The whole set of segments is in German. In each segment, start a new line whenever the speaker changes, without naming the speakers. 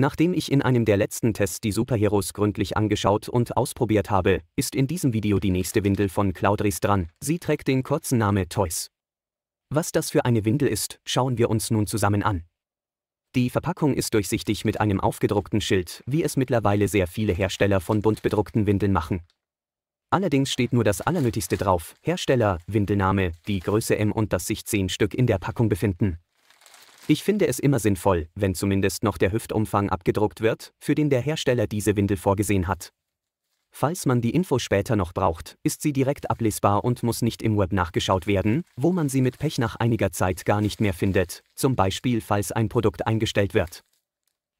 Nachdem ich in einem der letzten Tests die Superheroes gründlich angeschaut und ausprobiert habe, ist in diesem Video die nächste Windel von Claudris dran, sie trägt den kurzen Namen Toys. Was das für eine Windel ist, schauen wir uns nun zusammen an. Die Verpackung ist durchsichtig mit einem aufgedruckten Schild, wie es mittlerweile sehr viele Hersteller von bunt bedruckten Windeln machen. Allerdings steht nur das Allernötigste drauf, Hersteller, Windelname, die Größe M und dass sich 10 Stück in der Packung befinden. Ich finde es immer sinnvoll, wenn zumindest noch der Hüftumfang abgedruckt wird, für den der Hersteller diese Windel vorgesehen hat. Falls man die Info später noch braucht, ist sie direkt ablesbar und muss nicht im Web nachgeschaut werden, wo man sie mit Pech nach einiger Zeit gar nicht mehr findet, zum Beispiel falls ein Produkt eingestellt wird.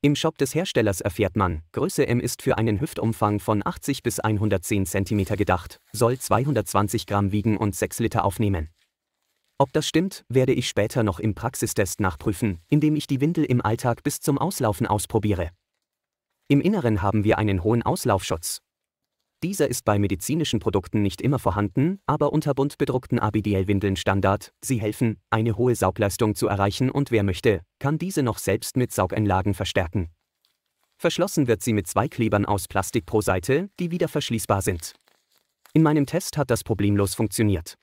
Im Shop des Herstellers erfährt man, Größe M ist für einen Hüftumfang von 80 bis 110 cm gedacht, soll 220 Gramm wiegen und 6 Liter aufnehmen. Ob das stimmt, werde ich später noch im Praxistest nachprüfen, indem ich die Windel im Alltag bis zum Auslaufen ausprobiere. Im Inneren haben wir einen hohen Auslaufschutz. Dieser ist bei medizinischen Produkten nicht immer vorhanden, aber unter bunt bedruckten ABDL-Windeln Standard. Sie helfen, eine hohe Saugleistung zu erreichen und wer möchte, kann diese noch selbst mit Saugeinlagen verstärken. Verschlossen wird sie mit zwei Klebern aus Plastik pro Seite, die wieder verschließbar sind. In meinem Test hat das problemlos funktioniert.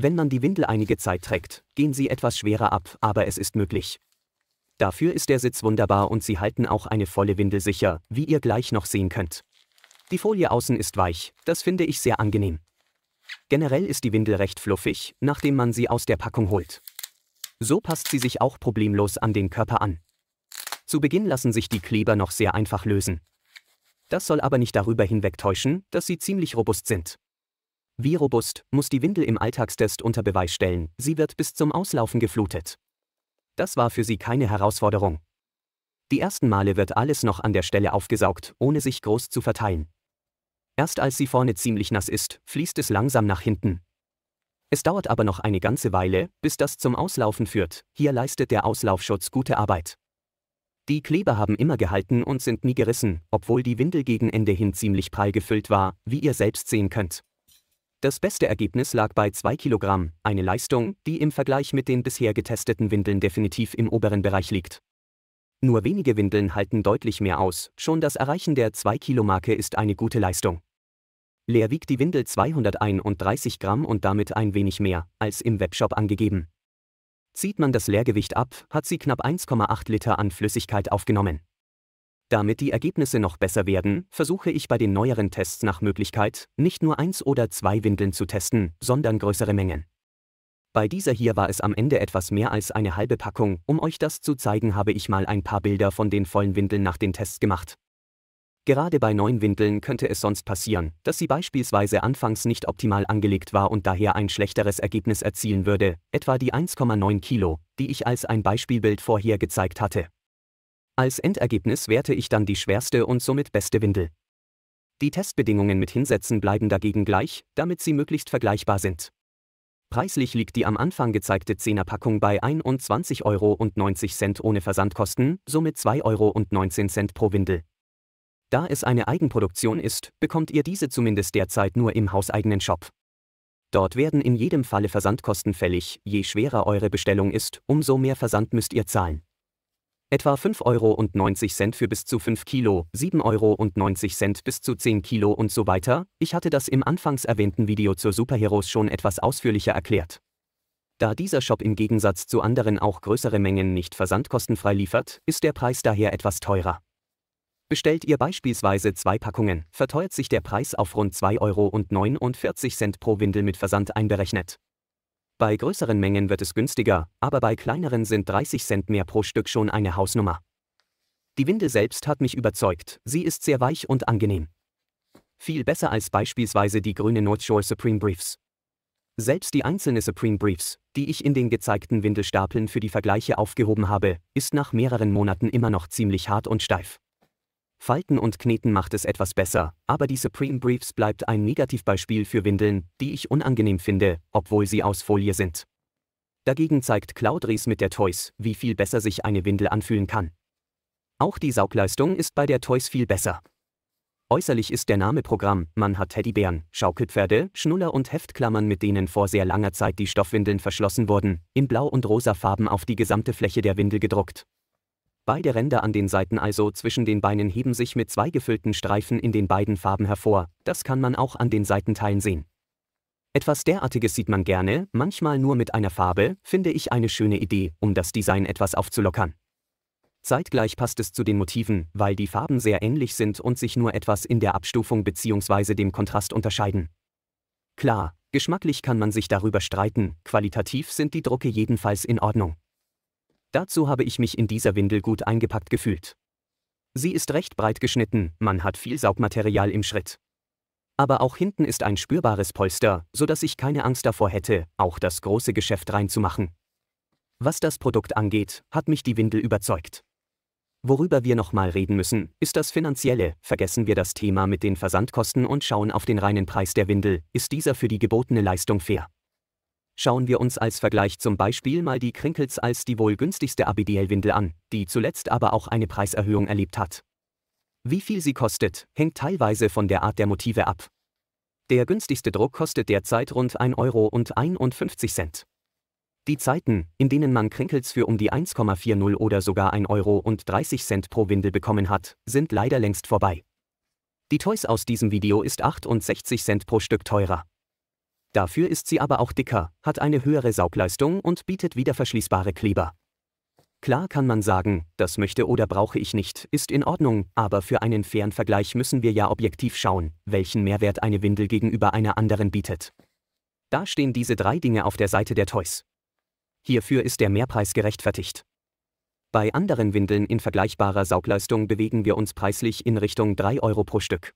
Wenn man die Windel einige Zeit trägt, gehen sie etwas schwerer ab, aber es ist möglich. Dafür ist der Sitz wunderbar und sie halten auch eine volle Windel sicher, wie ihr gleich noch sehen könnt. Die Folie außen ist weich, das finde ich sehr angenehm. Generell ist die Windel recht fluffig, nachdem man sie aus der Packung holt. So passt sie sich auch problemlos an den Körper an. Zu Beginn lassen sich die Kleber noch sehr einfach lösen. Das soll aber nicht darüber hinwegtäuschen, dass sie ziemlich robust sind. Wie robust muss die Windel im Alltagstest unter Beweis stellen, sie wird bis zum Auslaufen geflutet. Das war für sie keine Herausforderung. Die ersten Male wird alles noch an der Stelle aufgesaugt, ohne sich groß zu verteilen. Erst als sie vorne ziemlich nass ist, fließt es langsam nach hinten. Es dauert aber noch eine ganze Weile, bis das zum Auslaufen führt, hier leistet der Auslaufschutz gute Arbeit. Die Kleber haben immer gehalten und sind nie gerissen, obwohl die Windel gegen Ende hin ziemlich prall gefüllt war, wie ihr selbst sehen könnt. Das beste Ergebnis lag bei 2 Kilogramm, eine Leistung, die im Vergleich mit den bisher getesteten Windeln definitiv im oberen Bereich liegt. Nur wenige Windeln halten deutlich mehr aus, schon das Erreichen der 2-Kilo-Marke ist eine gute Leistung. Leer wiegt die Windel 231 Gramm und damit ein wenig mehr, als im Webshop angegeben. Zieht man das Leergewicht ab, hat sie knapp 1,8 Liter an Flüssigkeit aufgenommen. Damit die Ergebnisse noch besser werden, versuche ich bei den neueren Tests nach Möglichkeit, nicht nur eins oder zwei Windeln zu testen, sondern größere Mengen. Bei dieser hier war es am Ende etwas mehr als eine halbe Packung, um euch das zu zeigen, habe ich mal ein paar Bilder von den vollen Windeln nach den Tests gemacht. Gerade bei neuen Windeln könnte es sonst passieren, dass sie beispielsweise anfangs nicht optimal angelegt war und daher ein schlechteres Ergebnis erzielen würde, etwa die 1,9 Kilo, die ich als ein Beispielbild vorher gezeigt hatte. Als Endergebnis werte ich dann die schwerste und somit beste Windel. Die Testbedingungen mit Hinsetzen bleiben dagegen gleich, damit sie möglichst vergleichbar sind. Preislich liegt die am Anfang gezeigte 10er Packung bei 21,90 Euro ohne Versandkosten, somit 2,19 Euro pro Windel. Da es eine Eigenproduktion ist, bekommt ihr diese zumindest derzeit nur im hauseigenen Shop. Dort werden in jedem Falle Versandkosten fällig, je schwerer eure Bestellung ist, umso mehr Versand müsst ihr zahlen etwa 5,90 Euro für bis zu 5 Kilo, 7,90 Euro bis zu 10 Kilo und so weiter. Ich hatte das im anfangs erwähnten Video zur Superheroes schon etwas ausführlicher erklärt. Da dieser Shop im Gegensatz zu anderen auch größere Mengen nicht versandkostenfrei liefert, ist der Preis daher etwas teurer. Bestellt ihr beispielsweise zwei Packungen, verteuert sich der Preis auf rund 2,49 Euro pro Windel mit Versand einberechnet. Bei größeren Mengen wird es günstiger, aber bei kleineren sind 30 Cent mehr pro Stück schon eine Hausnummer. Die Winde selbst hat mich überzeugt, sie ist sehr weich und angenehm. Viel besser als beispielsweise die grüne North Shore Supreme Briefs. Selbst die einzelne Supreme Briefs, die ich in den gezeigten Windelstapeln für die Vergleiche aufgehoben habe, ist nach mehreren Monaten immer noch ziemlich hart und steif. Falten und Kneten macht es etwas besser, aber die Supreme Briefs bleibt ein Negativbeispiel für Windeln, die ich unangenehm finde, obwohl sie aus Folie sind. Dagegen zeigt Cloudries mit der Toys, wie viel besser sich eine Windel anfühlen kann. Auch die Saugleistung ist bei der Toys viel besser. Äußerlich ist der Name Programm, man hat Teddybären, Schaukelpferde, Schnuller und Heftklammern, mit denen vor sehr langer Zeit die Stoffwindeln verschlossen wurden, in blau und rosa Farben auf die gesamte Fläche der Windel gedruckt. Beide Ränder an den Seiten also zwischen den Beinen heben sich mit zwei gefüllten Streifen in den beiden Farben hervor, das kann man auch an den Seitenteilen sehen. Etwas derartiges sieht man gerne, manchmal nur mit einer Farbe, finde ich eine schöne Idee, um das Design etwas aufzulockern. Zeitgleich passt es zu den Motiven, weil die Farben sehr ähnlich sind und sich nur etwas in der Abstufung bzw. dem Kontrast unterscheiden. Klar, geschmacklich kann man sich darüber streiten, qualitativ sind die Drucke jedenfalls in Ordnung. Dazu habe ich mich in dieser Windel gut eingepackt gefühlt. Sie ist recht breit geschnitten, man hat viel Saugmaterial im Schritt. Aber auch hinten ist ein spürbares Polster, sodass ich keine Angst davor hätte, auch das große Geschäft reinzumachen. Was das Produkt angeht, hat mich die Windel überzeugt. Worüber wir nochmal reden müssen, ist das Finanzielle, vergessen wir das Thema mit den Versandkosten und schauen auf den reinen Preis der Windel, ist dieser für die gebotene Leistung fair. Schauen wir uns als Vergleich zum Beispiel mal die Krinkels als die wohl günstigste abidiel windel an, die zuletzt aber auch eine Preiserhöhung erlebt hat. Wie viel sie kostet, hängt teilweise von der Art der Motive ab. Der günstigste Druck kostet derzeit rund 1,51 Euro Die Zeiten, in denen man Krinkels für um die 1,40 oder sogar 1,30 Euro pro Windel bekommen hat, sind leider längst vorbei. Die Toys aus diesem Video ist 68 Cent pro Stück teurer. Dafür ist sie aber auch dicker, hat eine höhere Saugleistung und bietet wieder verschließbare Kleber. Klar kann man sagen, das möchte oder brauche ich nicht, ist in Ordnung, aber für einen fairen Vergleich müssen wir ja objektiv schauen, welchen Mehrwert eine Windel gegenüber einer anderen bietet. Da stehen diese drei Dinge auf der Seite der Toys. Hierfür ist der Mehrpreis gerechtfertigt. Bei anderen Windeln in vergleichbarer Saugleistung bewegen wir uns preislich in Richtung 3 Euro pro Stück.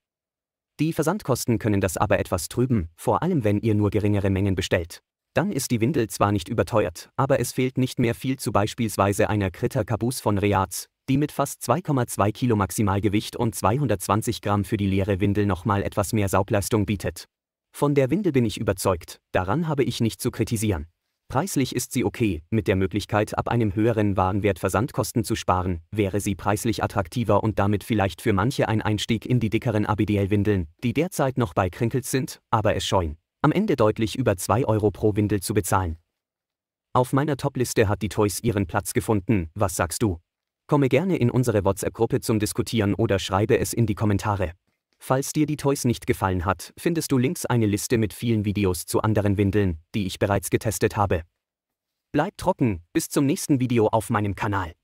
Die Versandkosten können das aber etwas trüben, vor allem wenn ihr nur geringere Mengen bestellt. Dann ist die Windel zwar nicht überteuert, aber es fehlt nicht mehr viel zu beispielsweise einer Kritter Caboose von Reaz, die mit fast 2,2 Kilo Maximalgewicht und 220 Gramm für die leere Windel nochmal etwas mehr Saugleistung bietet. Von der Windel bin ich überzeugt, daran habe ich nicht zu kritisieren. Preislich ist sie okay, mit der Möglichkeit ab einem höheren Warenwert Versandkosten zu sparen, wäre sie preislich attraktiver und damit vielleicht für manche ein Einstieg in die dickeren ABDL-Windeln, die derzeit noch bei Krinkels sind, aber es scheuen, am Ende deutlich über 2 Euro pro Windel zu bezahlen. Auf meiner Topliste hat die Toys ihren Platz gefunden, was sagst du? Komme gerne in unsere WhatsApp-Gruppe zum Diskutieren oder schreibe es in die Kommentare. Falls dir die Toys nicht gefallen hat, findest du links eine Liste mit vielen Videos zu anderen Windeln, die ich bereits getestet habe. Bleib trocken, bis zum nächsten Video auf meinem Kanal.